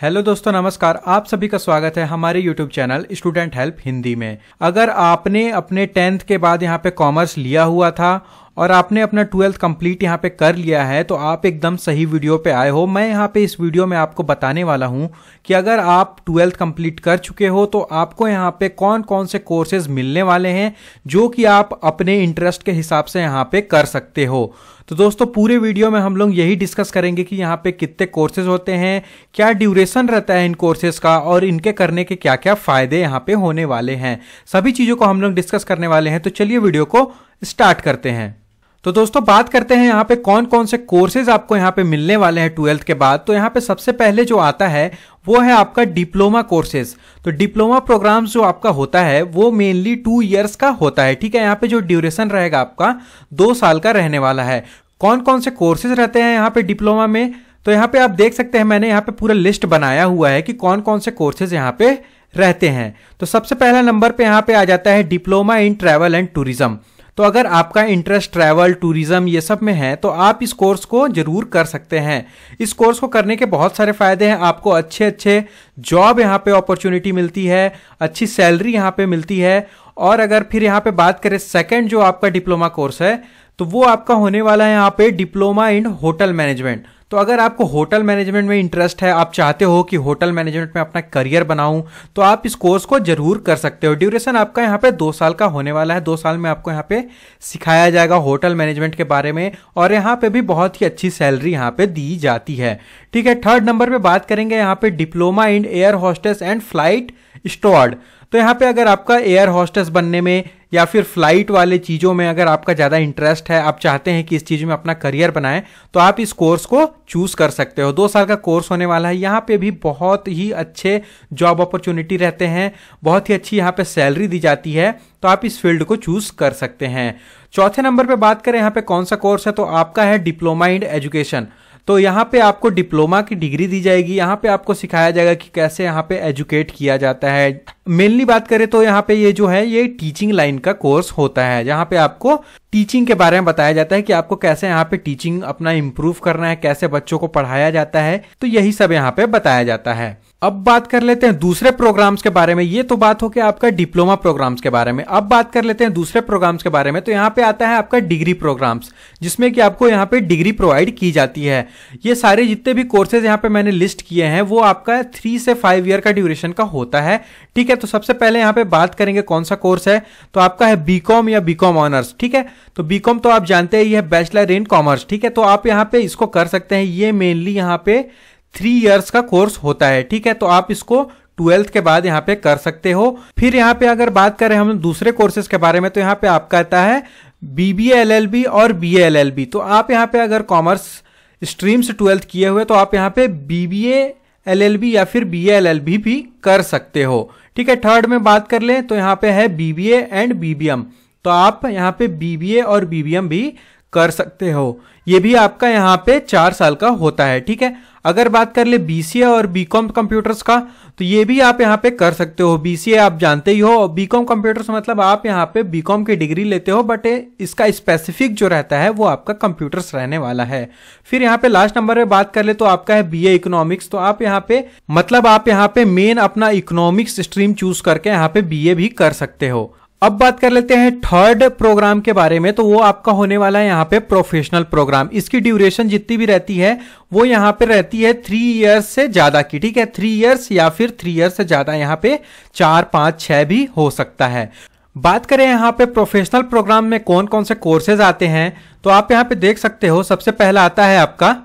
hello दोस्तों नमस्कार आप सभी का स्वागत है हमारे YouTube channel student help Hindi में अगर आपने अपने टेंथ के बाद यहाँ पे कॉमर्स लिया हुआ था और आपने अपना ट्वेल्थ कंप्लीट यहाँ पे कर लिया है तो आप एकदम सही वीडियो पे आए हो मैं यहाँ पे इस वीडियो में आपको बताने वाला हूँ कि अगर आप ट्वेल्थ कंप्लीट कर चुके हो तो आपको यहाँ पे कौन कौन से कोर्सेज मिलने वाले हैं जो कि आप अपने इंटरेस्ट के हिसाब से यहाँ पे कर सकते हो तो दोस्तों पूरे वीडियो में हम लोग यही डिस्कस करेंगे कि यहाँ पे कितने कोर्सेज होते हैं क्या ड्यूरेशन रहता है इन कोर्सेज का और इनके करने के क्या क्या फायदे यहाँ पे होने वाले हैं सभी चीज़ों को हम लोग डिस्कस करने वाले हैं तो चलिए वीडियो को स्टार्ट करते हैं तो दोस्तों बात करते हैं यहाँ पे कौन कौन से कोर्सेज आपको यहाँ पे मिलने वाले हैं ट्वेल्थ के बाद तो यहाँ पे सबसे पहले जो आता है वो है आपका डिप्लोमा कोर्सेज तो डिप्लोमा प्रोग्राम्स जो आपका होता है वो मेनली टू ईयर्स का होता है ठीक है यहाँ पे जो ड्यूरेशन रहेगा आपका दो साल का रहने वाला है कौन कौन से कोर्सेज रहते हैं यहाँ पे डिप्लोमा में तो यहाँ पे आप देख सकते हैं मैंने यहाँ पे पूरा लिस्ट बनाया हुआ है कि कौन कौन से कोर्सेज यहाँ पे रहते हैं तो सबसे पहला नंबर पे यहाँ पे आ जाता है diploma in travel and tourism तो अगर आपका इंटरेस्ट ट्रैवल टूरिज्म ये सब में है तो आप इस कोर्स को जरूर कर सकते हैं इस कोर्स को करने के बहुत सारे फायदे हैं आपको अच्छे अच्छे जॉब यहाँ पे अपॉर्चुनिटी मिलती है अच्छी सैलरी यहाँ पे मिलती है और अगर फिर यहाँ पे बात करें सेकेंड जो आपका डिप्लोमा कोर्स है तो वो आपका होने वाला है यहाँ पे डिप्लोमा इन होटल मैनेजमेंट तो अगर आपको होटल मैनेजमेंट में इंटरेस्ट है आप चाहते हो कि होटल मैनेजमेंट में अपना करियर बनाऊं तो आप इस कोर्स को जरूर कर सकते हो ड्यूरेशन आपका यहाँ पे दो साल का होने वाला है दो साल में आपको यहाँ पे सिखाया जाएगा होटल मैनेजमेंट के बारे में और यहाँ पे भी बहुत ही अच्छी सैलरी यहाँ पे दी जाती है ठीक है थर्ड नंबर पर बात करेंगे यहाँ पे diploma in air hostess and flight steward तो यहाँ पे अगर आपका एयर हॉस्टेस बनने में या फिर फ्लाइट वाले चीज़ों में अगर आपका ज़्यादा इंटरेस्ट है आप चाहते हैं कि इस चीज़ में अपना करियर बनाएं तो आप इस कोर्स को चूज कर सकते हो दो साल का कोर्स होने वाला है यहाँ पे भी बहुत ही अच्छे जॉब अपॉर्चुनिटी रहते हैं बहुत ही अच्छी यहाँ पे सैलरी दी जाती है तो आप इस फील्ड को चूज कर सकते हैं चौथे नंबर पर बात करें यहाँ पर कौन सा कोर्स है तो आपका है डिप्लोमा इंड एजुकेशन तो यहाँ पे आपको डिप्लोमा की डिग्री दी जाएगी यहाँ पे आपको सिखाया जाएगा कि कैसे यहाँ पे एजुकेट किया जाता है मेनली बात करें तो यहाँ पे ये जो है ये टीचिंग लाइन का कोर्स होता है जहाँ पे आपको टीचिंग के बारे में बताया जाता है कि आपको कैसे यहाँ पे टीचिंग अपना इम्प्रूव करना है कैसे बच्चों को पढ़ाया जाता है तो यही सब यहाँ पे बताया जाता है अब बात कर लेते हैं दूसरे प्रोग्राम्स के बारे में ये तो बात हो गया आपका डिप्लोमा प्रोग्राम्स के बारे में अब बात कर लेते हैं दूसरे प्रोग्राम्स के बारे में तो यहाँ पे आता है आपका डिग्री प्रोग्राम्स जिसमें कि आपको यहाँ पे डिग्री प्रोवाइड की जाती है ये सारे जितने भी कोर्सेज यहाँ पे मैंने लिस्ट किए हैं वो आपका थ्री से फाइव ईयर का ड्यूरेशन का होता है ठीक है तो सबसे पहले यहाँ पे बात करेंगे कौन सा कोर्स है तो आपका है बी या बी ऑनर्स ठीक है तो बी तो आप जानते हैं ये बैचलर इन कॉमर्स ठीक है तो आप यहाँ पे इसको कर सकते हैं ये मेनली यहाँ पे थ्री इयर्स का कोर्स होता है ठीक है तो आप इसको ट्वेल्थ के बाद यहाँ पे कर सकते हो फिर यहाँ पे अगर बात करें हम दूसरे कोर्सेज के बारे में तो यहाँ पे आपका आता है बीबीए बी और बी एल एल बी तो आप यहाँ पे अगर कॉमर्स स्ट्रीम से ट्वेल्थ किए हुए तो आप यहाँ पे बीबीए बी या फिर बी एल एल बी भी कर सकते हो ठीक है थर्ड में बात कर लें तो यहाँ पे है बीबीए एंड बीबीएम तो आप यहाँ पे बीबीए और बीबीएम भी कर सकते हो ये भी आपका यहाँ पे चार साल का होता है ठीक है अगर बात कर ले बीसीए और बीकॉम कंप्यूटर्स का तो ये भी आप यहाँ पे कर सकते हो बीसीए आप जानते ही हो और बीकॉम कंप्यूटर्स मतलब आप यहाँ पे बीकॉम की डिग्री लेते हो बट इसका स्पेसिफिक जो रहता है वो आपका कंप्यूटर्स रहने वाला है फिर यहाँ पे लास्ट नंबर पे बात कर ले तो आपका है बीए इकोनॉमिक्स तो आप यहाँ पे मतलब आप यहाँ पे मेन अपना इकोनॉमिक्स स्ट्रीम चूज करके यहाँ पे बीए भी कर सकते हो अब बात कर लेते हैं थर्ड प्रोग्राम के बारे में तो वो आपका होने वाला है यहाँ पे प्रोफेशनल प्रोग्राम इसकी ड्यूरेशन जितनी भी रहती है वो यहाँ पे रहती है थ्री इयर्स से ज्यादा की ठीक है थ्री इयर्स या फिर थ्री इयर्स से ज्यादा यहाँ पे चार पांच छह भी हो सकता है बात करें यहाँ पे प्रोफेशनल प्रोग्राम में कौन कौन से कोर्सेज आते हैं तो आप यहाँ पे देख सकते हो सबसे पहला आता है आपका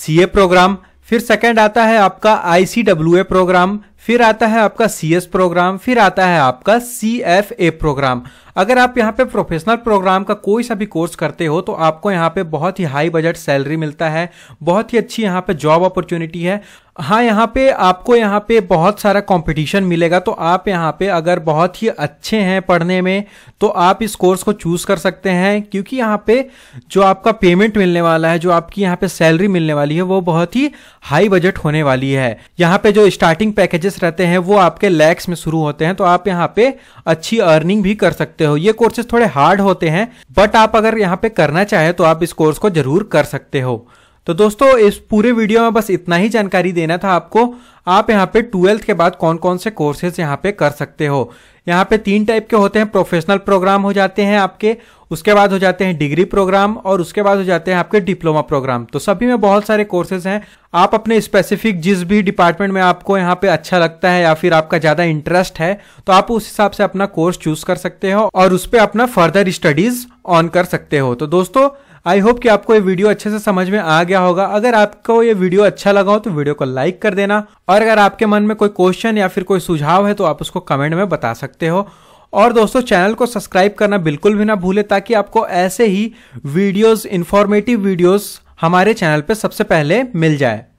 सी प्रोग्राम फिर सेकेंड आता है आपका आईसीडब्ल्यू प्रोग्राम फिर आता है आपका सी एस प्रोग्राम फिर आता है आपका सी एफ ए प्रोग्राम अगर आप यहाँ पे प्रोफेशनल प्रोग्राम का कोई सा भी कोर्स करते हो तो आपको यहाँ पे बहुत ही हाई बजट सैलरी मिलता है बहुत ही अच्छी यहाँ पे जॉब अपॉर्चुनिटी है हाँ यहाँ पे आपको यहाँ पे बहुत सारा कंपटीशन मिलेगा तो आप यहाँ पे अगर बहुत ही अच्छे हैं पढ़ने में तो आप इस कोर्स को चूज कर सकते हैं क्योंकि यहाँ पे जो आपका पेमेंट मिलने वाला है जो आपकी यहाँ पे सैलरी मिलने वाली है वो बहुत ही हाई बजट होने वाली है यहाँ पे जो स्टार्टिंग पैकेजेस कोर्सेज रहते हैं वो आपके लैक्स में शुरू होते हैं तो आप यहाँ पे अच्छी अर्निंग भी कर सकते हो ये कोर्सेज थोड़े हार्ड होते हैं बट आप अगर यहाँ पे करना चाहें तो आप इस कोर्स को जरूर कर सकते हो तो दोस्तों इस पूरे वीडियो में बस इतना ही जानकारी देना था आपको आप यहाँ पे ट्वेल्थ के बाद कौन कौन से कोर्सेज यहाँ पे कर सकते हो यहाँ पे तीन टाइप के होते हैं प्रोफेशनल प्रोग्राम हो जाते हैं आपके उसके बाद हो जाते हैं डिग्री प्रोग्राम और उसके बाद हो जाते हैं आपके डिप्लोमा प्रोग्राम तो सभी में बहुत सारे कोर्सेज हैं आप अपने स्पेसिफिक जिस भी डिपार्टमेंट में आपको यहाँ पे अच्छा लगता है या फिर आपका ज़्यादा इंटरेस्ट है तो आप उस हिसाब से अपना कोर्स चूज कर सकते हो और उस पर अपना फर्दर स्टडीज ऑन कर सकते हो तो दोस्तों आई होप कि आपको ये वीडियो अच्छे से समझ में आ गया होगा अगर आपको ये वीडियो अच्छा लगा हो तो वीडियो को लाइक कर देना और अगर आपके मन में कोई क्वेश्चन या फिर कोई सुझाव है तो आप उसको कमेंट में बता सकते हो और दोस्तों चैनल को सब्सक्राइब करना बिल्कुल भी ना भूले ताकि आपको ऐसे ही वीडियोस इन्फॉर्मेटिव वीडियोस हमारे चैनल पे सबसे पहले मिल जाए